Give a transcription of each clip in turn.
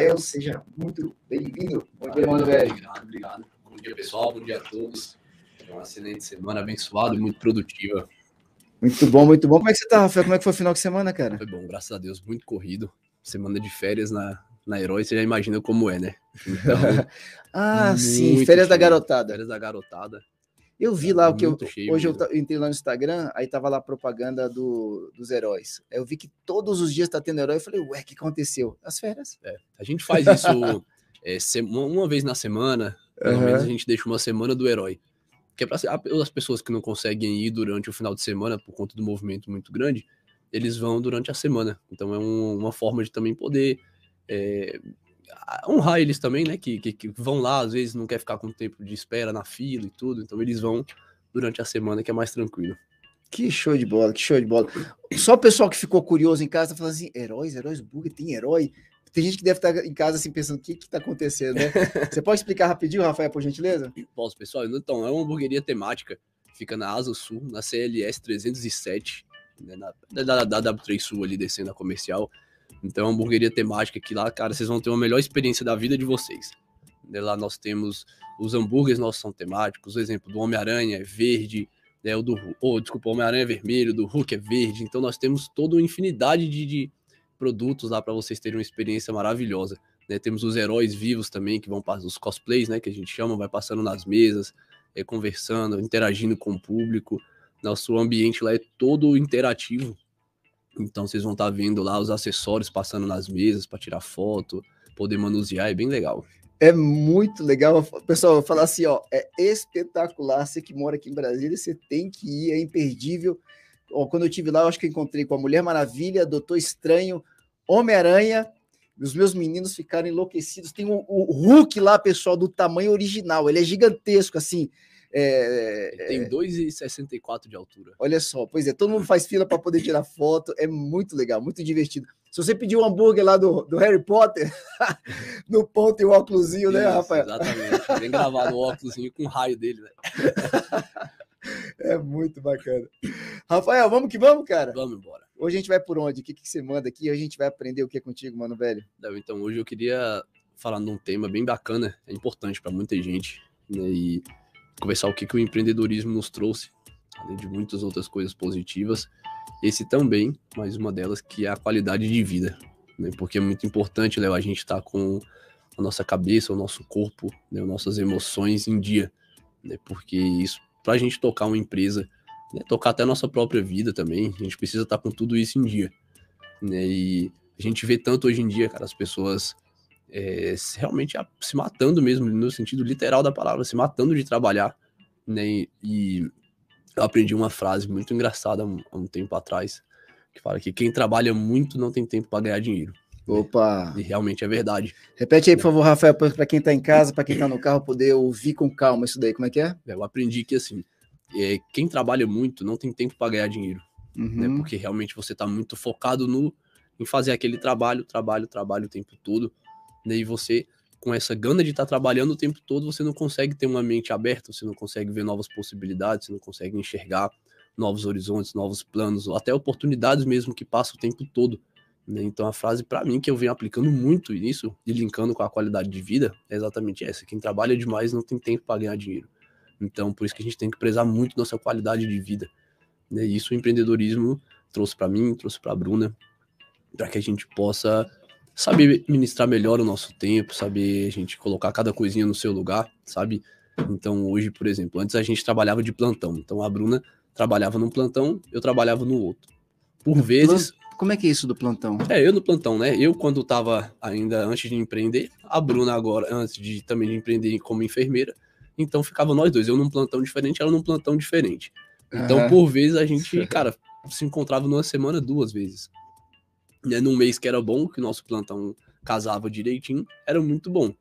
Rafael, seja muito bem-vindo. velho. Obrigado, obrigado. Bom dia, pessoal. Bom dia a todos. É uma excelente semana, abençoada e muito produtiva. Muito bom, muito bom. Como é que você tá, Rafael? Como é que foi o final de semana, cara? Foi bom, graças a Deus, muito corrido. Semana de férias na, na Herói, você já imagina como é, né? Então, ah, sim, férias da garotada. Férias da garotada. Eu vi é, lá o que eu. Cheio, hoje eu entrei lá no Instagram, aí tava lá a propaganda do, dos heróis. Aí eu vi que todos os dias tá tendo herói. Eu falei, ué, o que aconteceu? As férias. É, a gente faz isso é, uma vez na semana, pelo uhum. menos a gente deixa uma semana do herói. Que é pra as pessoas que não conseguem ir durante o final de semana por conta do movimento muito grande, eles vão durante a semana. Então é um, uma forma de também poder é, honrar eles também, né? Que, que, que, vão lá, às vezes não quer ficar com tempo de espera na fila e tudo, então eles vão durante a semana que é mais tranquilo. Que show de bola, que show de bola. Só o pessoal que ficou curioso em casa tá falando assim: heróis, heróis, burger tem herói. Tem gente que deve estar em casa assim pensando: o que está acontecendo, né? Você pode explicar rapidinho, Rafael, por gentileza? Posso, pessoal. Então, é uma hamburgueria temática, fica na Asa Sul, na CLS 307, né, na, da, da, da W3 Sul ali descendo a comercial. Então, a hamburgueria temática aqui lá, cara, vocês vão ter uma melhor experiência da vida de vocês. Né, lá nós temos os hambúrgueres nossos são temáticos, o exemplo do Homem-Aranha é verde, né, o do oh, desculpa, o Homem-Aranha é vermelho, do Hulk é verde. Então nós temos toda uma infinidade de, de produtos lá para vocês terem uma experiência maravilhosa. Né? Temos os heróis vivos também que vão passar os cosplays, né, que a gente chama, vai passando nas mesas, é, conversando, interagindo com o público. Nosso ambiente lá é todo interativo, então vocês vão estar tá vendo lá os acessórios passando nas mesas para tirar foto, poder manusear, é bem legal. É muito legal. Pessoal, falar assim, ó, é espetacular. Você que mora aqui em Brasília, você tem que ir, é imperdível. Ó, quando eu tive lá, eu acho que eu encontrei com a Mulher Maravilha, Doutor Estranho, Homem-Aranha. Os meus meninos ficaram enlouquecidos. Tem o, o Hulk lá, pessoal, do tamanho original. Ele é gigantesco, assim. É, Tem 2,64 é. de altura. Olha só, pois é, todo mundo faz fila para poder tirar foto, é muito legal, muito divertido. Se você pedir um hambúrguer lá do, do Harry Potter, no ponto e o óculosinho, né, Rafael? Exatamente, bem gravado o óculosinho com o raio dele, né? É muito bacana. Rafael, vamos que vamos, cara? Vamos embora. Hoje a gente vai por onde? O que, que você manda aqui? A gente vai aprender o que é contigo, mano, velho? Então, hoje eu queria falar de um tema bem bacana, é importante para muita gente. Né? E conversar o que, que o empreendedorismo nos trouxe, além de muitas outras coisas positivas. Esse também, mais uma delas que é a qualidade de vida, né? porque é muito importante, Léo, a gente estar tá com a nossa cabeça, o nosso corpo, né? nossas emoções em dia, né? porque isso, para a gente tocar uma empresa, né? tocar até a nossa própria vida também, a gente precisa estar tá com tudo isso em dia. Né? E a gente vê tanto hoje em dia, cara, as pessoas é, realmente se matando mesmo, no sentido literal da palavra, se matando de trabalhar. Né? E eu aprendi uma frase muito engraçada há um, tempo atrás, que fala que quem trabalha muito não tem tempo para ganhar dinheiro. Né? Opa! E realmente é verdade. Repete aí, por né? favor, Rafael, para quem está em casa, para quem está no carro, poder ouvir com calma isso daí, como é que é? é eu aprendi que, assim, é, quem trabalha muito não tem tempo para ganhar dinheiro. Né? Uhum. Né? Porque realmente você está muito focado no, em fazer aquele trabalho, trabalho, trabalho o tempo todo. Né? E você, com essa gana de estar tá trabalhando o tempo todo, você não consegue ter uma mente aberta, você não consegue ver novas possibilidades, você não consegue enxergar novos horizontes, novos planos, até oportunidades mesmo que passa o tempo todo. Né? Então a frase para mim que eu venho aplicando muito nisso e linkando com a qualidade de vida é exatamente essa: quem trabalha demais não tem tempo para ganhar dinheiro. Então por isso que a gente tem que prezar muito nossa qualidade de vida. Né? E isso o empreendedorismo trouxe para mim, trouxe para Bruna, para que a gente possa saber ministrar melhor o nosso tempo, saber a gente colocar cada coisinha no seu lugar, sabe? Então, hoje, por exemplo, antes a gente trabalhava de plantão. Então, a Bruna trabalhava num plantão, eu trabalhava no outro. Por no vezes. Plan... Como é que é isso do plantão? É, eu no plantão, né? Eu, quando estava ainda antes de empreender, a Bruna agora, antes de também de empreender como enfermeira. Então, ficava nós dois, eu num plantão diferente, ela num plantão diferente. Então, uhum. por vezes, a gente, cara, se encontrava numa semana duas vezes né, num mês que era bom, que o nosso plantão casava direitinho, era muito bom.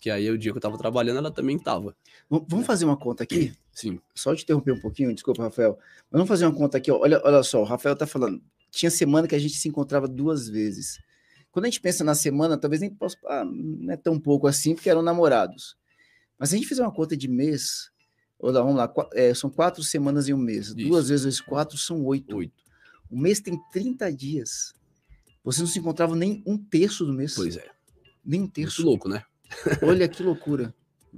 Que aí o dia que eu tava trabalhando, ela também tava. Vamos fazer uma conta aqui? Sim. Só te interromper um pouquinho, desculpa, Rafael. Vamos fazer uma conta aqui, ó. Olha, olha só, o Rafael tá falando. Tinha semana que a gente se encontrava duas vezes. Quando a gente pensa na semana, talvez nem possa. Ah, não é tão pouco assim, porque eram namorados. Mas se a gente fizer uma conta de mês, olha, vamos lá, é, são quatro semanas em um mês. Isso. Duas vezes quatro são oito. Oito. O mês tem 30 dias. Vocês não se encontravam nem um terço do mês. Pois é. Nem um terço. Muito louco, né? Olha que loucura.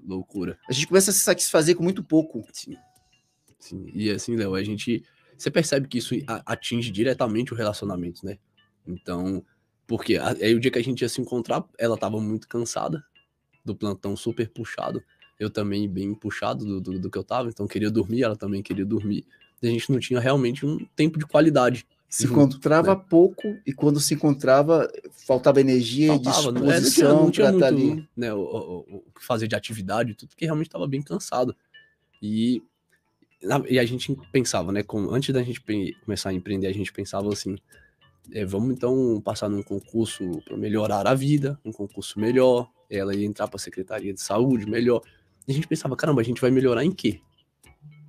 loucura. A gente começa a se satisfazer com muito pouco. Sim. Sim. E assim, Léo, a gente. Você percebe que isso atinge diretamente o relacionamento, né? Então, porque aí o dia que a gente ia se encontrar, ela tava muito cansada do plantão super puxado. Eu também bem puxado do, do, do que eu tava, então queria dormir, ela também queria dormir. A gente não tinha realmente um tempo de qualidade se uhum, encontrava né? pouco e quando se encontrava faltava energia faltava, e né? é, disposição para estar tá ali. Né, o, o, o, que fazer de atividade, tudo que realmente estava bem cansado. E, e a gente pensava, né, como, antes da gente começar a empreender, a gente pensava assim, é, vamos então passar num concurso para melhorar a vida, um concurso melhor, ela ia entrar para a Secretaria de Saúde melhor. E a gente pensava, caramba, a gente vai melhorar em quê?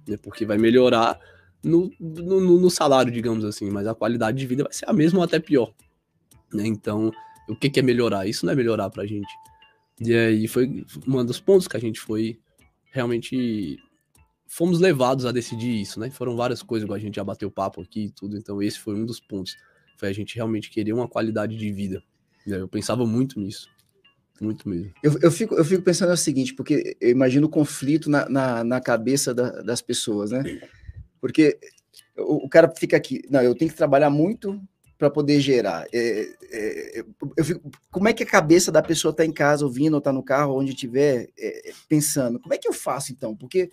Né, porque vai melhorar no, no, no, salário, digamos assim, mas a qualidade de vida vai ser a mesma ou até pior. Né? Então, o que, que é melhorar? Isso não é melhorar pra gente. E aí foi um dos pontos que a gente foi realmente fomos levados a decidir isso, né? Foram várias coisas, igual a gente já bateu papo aqui e tudo, então esse foi um dos pontos. Foi a gente realmente querer uma qualidade de vida. Né? Eu pensava muito nisso. Muito mesmo. Eu, eu, fico, eu fico pensando no seguinte, porque eu imagino o conflito na, na, na cabeça da, das pessoas, né? Porque o, o cara fica aqui, não, eu tenho que trabalhar muito para poder gerar. É, é, é, eu fico, como é que a cabeça da pessoa está em casa ouvindo, ou está no carro, onde estiver, é, pensando? Como é que eu faço então? Porque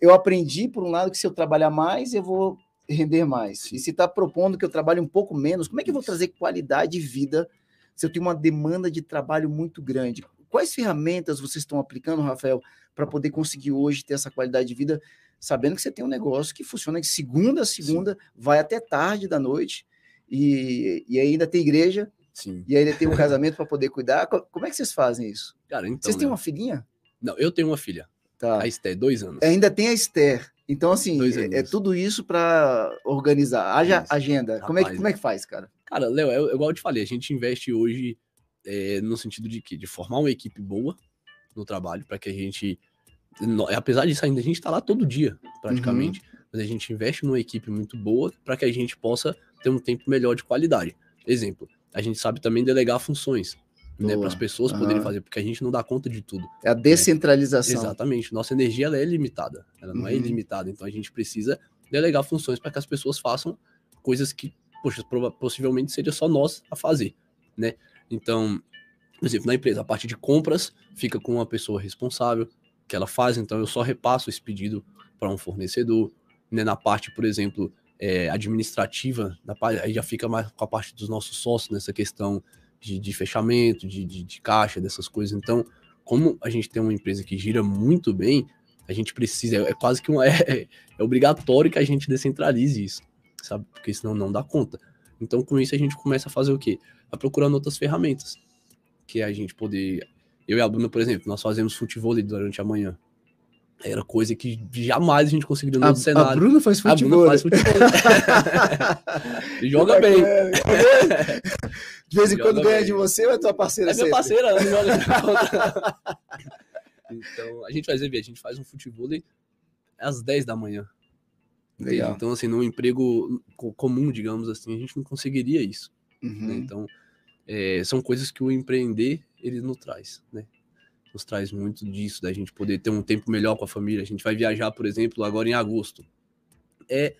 eu aprendi, por um lado, que se eu trabalhar mais, eu vou render mais. E se está propondo que eu trabalhe um pouco menos, como é que eu vou trazer qualidade de vida se eu tenho uma demanda de trabalho muito grande? Quais ferramentas vocês estão aplicando, Rafael, para poder conseguir hoje ter essa qualidade de vida sabendo que você tem um negócio que funciona de segunda a segunda, Sim. vai até tarde da noite, e, e ainda tem igreja, Sim. e ainda tem um casamento para poder cuidar. Como é que vocês fazem isso? Cara, então, vocês têm né? uma filhinha? Não, eu tenho uma filha. Tá. A Esther, dois anos. Ainda tem a Esther. Então, assim, é, é, tudo isso para organizar. Haja isso. agenda. É Rapaz, como, é que, como é que faz, cara? Cara, Léo, é, é, igual eu te falei, a gente investe hoje é, no sentido de que? De formar uma equipe boa no trabalho, para que a gente apesar disso, ainda a gente está lá todo dia, praticamente. Uhum. Mas a gente investe numa equipe muito boa para que a gente possa ter um tempo melhor de qualidade. Exemplo, a gente sabe também delegar funções. Né, para as pessoas uhum. poderem fazer, porque a gente não dá conta de tudo. É a né? descentralização. Né? Exatamente. Nossa energia ela é limitada, ela não é uhum. é ilimitada. Então a gente precisa delegar funções para que as pessoas façam coisas que, poxa, possivelmente seja só nós a fazer, né? Então, por exemplo, na empresa, a parte de compras fica com uma pessoa responsável, que ela faz, então eu só repasso esse pedido para um fornecedor. Né? Na parte, por exemplo, é, administrativa, na, aí já fica mais com a parte dos nossos sócios nessa questão de, de fechamento, de, de, de caixa, dessas coisas. Então, como a gente tem uma empresa que gira muito bem, a gente precisa, é, é quase que um é, é, obrigatório que a gente descentralize isso, sabe? Porque senão não dá conta. Então, com isso, a gente começa a fazer o quê? A procurar outras ferramentas, que é a gente poder eu e a Bruna, por exemplo, nós fazemos futebol durante a manhã. Era coisa que jamais a gente conseguiria no a, cenário. A Bruna faz futebol. A Bruna faz futebol. e joga bem. De vez em joga quando ganha bem. de você ou é tua parceira? É sempre? minha parceira, ela joga de volta. Então, a gente faz, a gente faz um futebol às 10 da manhã. Legal. Então, assim, num emprego comum, digamos assim, a gente não conseguiria isso. Né? Uhum. Né? Então, é, são coisas que o empreender ele nos traz, né? Nos traz muito disso, da gente poder ter um tempo melhor com a família. A gente vai viajar, por exemplo, agora em agosto. É,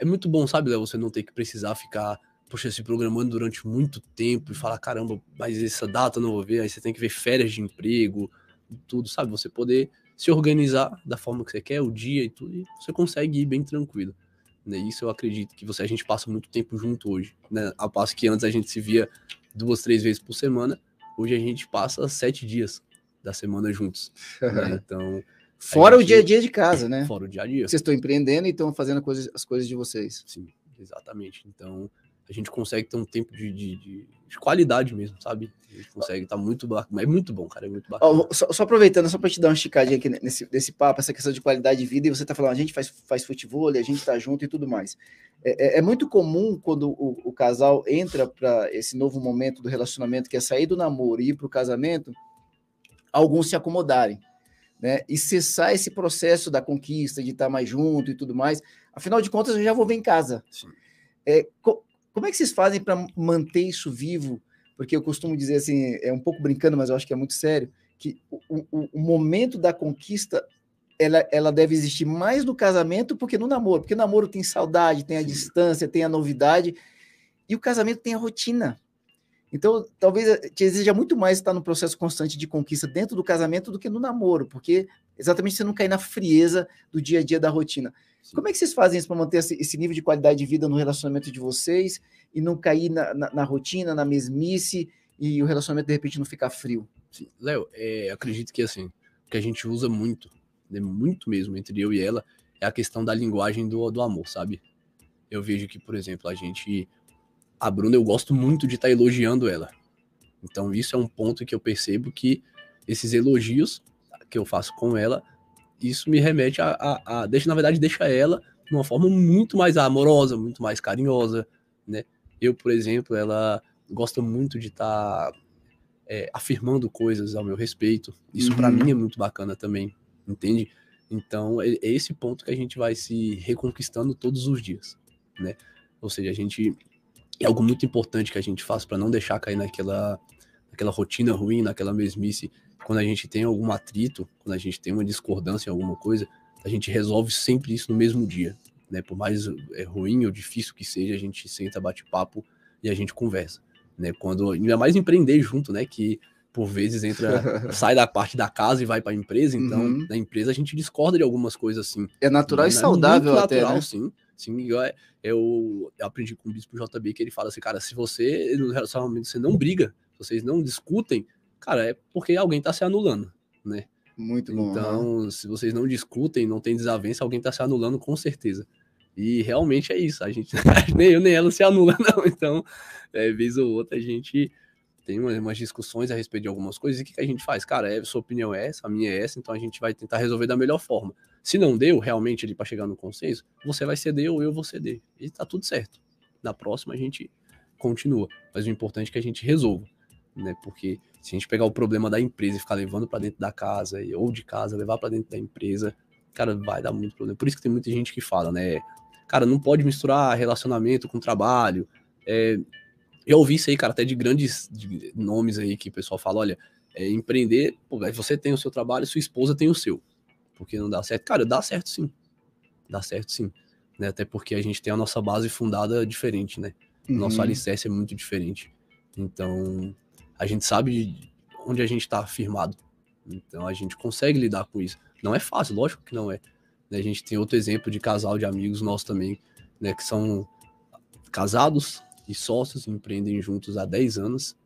é muito bom, sabe, Léo, você não ter que precisar ficar, poxa, se programando durante muito tempo e falar, caramba, mas essa data eu não vou ver, aí você tem que ver férias de emprego, tudo, sabe? Você poder se organizar da forma que você quer, o dia e tudo, e você consegue ir bem tranquilo. Né? Isso eu acredito que você, a gente passa muito tempo junto hoje, né? Ao passo que antes a gente se via duas, três vezes por semana, Hoje a gente passa sete dias da semana juntos. Né? Então. Fora gente... o dia a dia de casa, né? Fora o dia a dia. Vocês estão empreendendo e estão fazendo coisas, as coisas de vocês. Sim, exatamente. Então, a gente consegue ter um tempo de, de, de, de qualidade mesmo, sabe? A gente consegue, tá muito mas É muito bom, cara, é muito bacana. só, só, aproveitando, só para te dar uma esticadinha aqui nesse, nesse papo, essa questão de qualidade de vida, e você tá falando, a gente faz, faz futebol, a gente tá junto e tudo mais. É, é, é muito comum quando o, o casal entra para esse novo momento do relacionamento, que é sair do namoro e ir pro casamento, alguns se acomodarem. Né, e cessar esse processo da conquista, de estar tá mais junto e tudo mais. Afinal de contas, eu já vou ver em casa. É, co como é que vocês fazem para manter isso vivo? Porque eu costumo dizer assim, é um pouco brincando, mas eu acho que é muito sério, que o, o, o momento da conquista ela, ela deve existir mais no casamento porque no namoro, porque no namoro tem saudade, tem a Sim. distância, tem a novidade, e o casamento tem a rotina. Então, talvez eh, te exija muito mais estar no processo constante de conquista dentro do casamento do que no namoro, porque exatamente você não cair na frieza do dia a dia da rotina. Sim. Como é que vocês fazem isso para manter esse, nível de qualidade de vida no relacionamento de vocês e não cair na, na, na rotina, na mesmice e o relacionamento de repente não ficar frio? Léo, é, acredito que assim, que a gente usa muito, né, muito mesmo entre eu e ela, é a questão da linguagem do, do amor, sabe? Eu vejo que, por exemplo, a gente. A Bruna, eu gosto muito de estar tá elogiando ela. Então, isso é um ponto que eu percebo que esses elogios que eu faço com ela isso me remete a, a, a, deixa, na verdade, deixa ela numa forma muito mais amorosa, muito mais carinhosa, né? Eu, por exemplo, ela gosta muito de estar tá, é, afirmando coisas ao meu respeito. Isso uhum. para mim é muito bacana também, entende? Então, é, é esse ponto que a gente vai se reconquistando todos os dias, né? Ou seja, a gente é algo muito importante que a gente faz para não deixar cair naquela, naquela rotina ruim, naquela mesmice quando a gente tem algum atrito, quando a gente tem uma discordância em alguma coisa, a gente resolve sempre isso no mesmo dia. Né? Por mais é, ruim ou difícil que seja, a gente senta, bate papo e a gente conversa. Né? Quando, ainda mais empreender junto, né? Que por vezes entra, sai da parte da casa e vai para a empresa. Então, uhum. na empresa a gente discorda de algumas coisas assim. É natural e é saudável natural, até. Natural, né? sim. Sim, eu, é, eu, aprendi com o bispo JB que ele fala assim, cara, se você no relacionamento você não briga, vocês não discutem, Cara, é porque alguém está se anulando, né? Muito bom. Então, né? se vocês não discutem, não tem desavença, alguém está se anulando com certeza. E realmente é isso. A gente nem eu nem ela se anula, não. Então, é, vez ou outra, a gente tem umas, discussões a respeito de algumas coisas. E o que, que, a gente faz? Cara, é, sua opinião é essa, a minha é essa, então a gente vai tentar resolver da melhor forma. Se não deu realmente ali para chegar no consenso, você vai ceder ou eu vou ceder. E tá tudo certo. Na próxima a gente continua. Mas o importante é que a gente resolva, né? Porque se a gente pegar o problema da empresa e ficar levando para dentro da casa, ou de casa, levar para dentro da empresa, cara, vai dar muito problema. Por isso que tem muita gente que fala, né? Cara, não pode misturar relacionamento com trabalho. É, eu ouvi isso aí, cara, até de grandes de nomes aí que o pessoal fala: olha, é, empreender, pô, você tem o seu trabalho, sua esposa tem o seu. Porque não dá certo. Cara, dá certo sim. Dá certo sim. Né? Até porque a gente tem a nossa base fundada diferente, né? Nosso uhum. alicerce é muito diferente. Então, a gente sabe onde a gente está firmado. Então a gente consegue lidar com isso. Não é fácil, lógico que não é. Né? A gente tem outro exemplo de casal de amigos nossos também, né, que são casados e sócios, empreendem juntos há 10 anos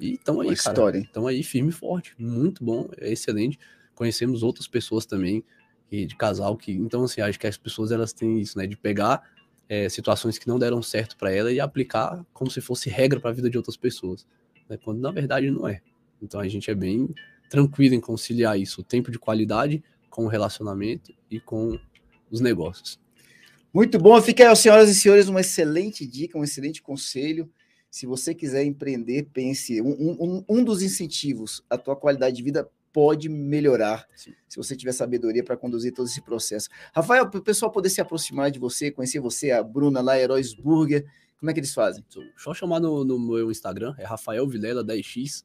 e estão aí, cara. História. Estão aí firme e forte, muito bom, é excelente. Conhecemos outras pessoas também e de casal que, então assim, acho que as pessoas elas têm isso, né, de pegar é, situações que não deram certo para ela e aplicar como se fosse regra para a vida de outras pessoas né, quando na verdade não é. Então a gente é bem tranquilo em conciliar isso, o tempo de qualidade com o relacionamento e com os negócios. Muito bom, fica aí, senhoras e senhores, uma excelente dica, um excelente conselho. Se você quiser empreender, pense. Um, um, um dos incentivos, a tua qualidade de vida pode melhorar Sim. se você tiver sabedoria para conduzir todo esse processo. Rafael, para o pessoal poder se aproximar de você, conhecer você, a Bruna lá, Heróis Burger, como é que eles fazem? Só chamar no, no meu Instagram, é Rafael Vilela 10x,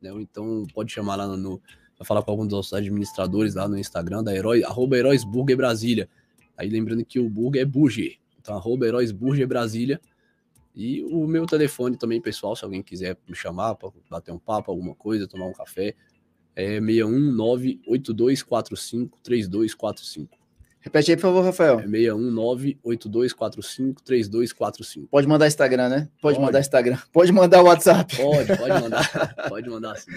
né? Ou então pode chamar lá no. Vai falar com algum dos nossos administradores lá no Instagram, da Herói, arroba Heróis Burger Brasília. Aí lembrando que o Burger é Burger. Então, arroba Heróis Burger Brasília. E o meu telefone também, pessoal, se alguém quiser me chamar para bater um papo, alguma coisa, tomar um café, é 619-8245-3245. Repete aí, por favor, Rafael. É 619 Pode mandar Instagram, né? Pode, pode, mandar Instagram. Pode mandar WhatsApp. Pode, pode mandar. pode mandar sim.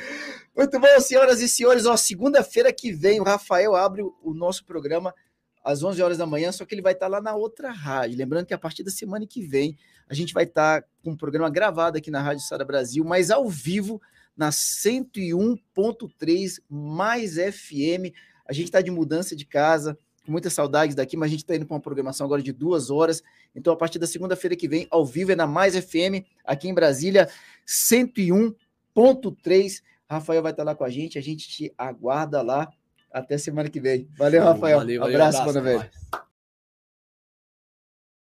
Muito bom, senhoras e senhores. Ó, segunda-feira que vem, o Rafael abre o nosso programa às 11 horas da manhã, só que ele vai estar tá lá na outra rádio. Lembrando que a partir da semana que vem, a gente vai estar tá com um programa gravado aqui na Rádio Sara Brasil, mas ao vivo na 101.3 mais FM. A gente está de mudança de casa muitas saudades daqui, mas a gente está indo para uma programação agora de duas horas. Então, a partir da segunda-feira que vem, ao vivo é na Mais FM, aqui em Brasília, 101.3. Rafael vai estar tá lá com a gente, a gente te aguarda lá. Até semana que vem. Valeu, Rafael. Valeu, valeu, abraço, abraço, mano, é velho.